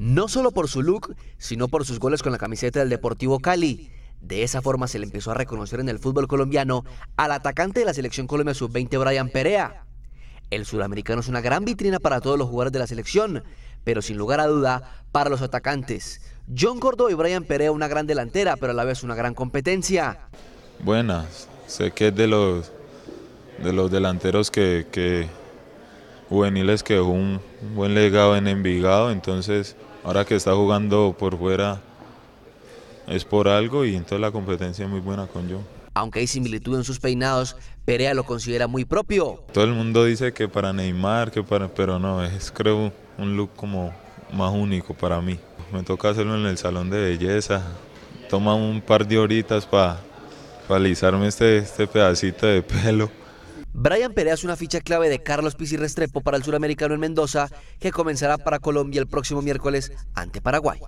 no solo por su look, sino por sus goles con la camiseta del Deportivo Cali. De esa forma se le empezó a reconocer en el fútbol colombiano al atacante de la selección Colombia sub-20 Brian Perea. El sudamericano es una gran vitrina para todos los jugadores de la selección, pero sin lugar a duda para los atacantes. John Gordo y Brian Perea una gran delantera, pero a la vez una gran competencia. Buenas, sé que es de los, de los delanteros que, que, juveniles que es un buen legado en Envigado, entonces ahora que está jugando por fuera es por algo y entonces la competencia es muy buena con yo. Aunque hay similitud en sus peinados, Perea lo considera muy propio. Todo el mundo dice que para Neymar, que para, pero no, es creo un look como más único para mí. Me toca hacerlo en el salón de belleza. Toma un par de horitas para alisarme este, este pedacito de pelo. Brian Perea es una ficha clave de Carlos Pizzi Restrepo para el suramericano en Mendoza, que comenzará para Colombia el próximo miércoles ante Paraguay.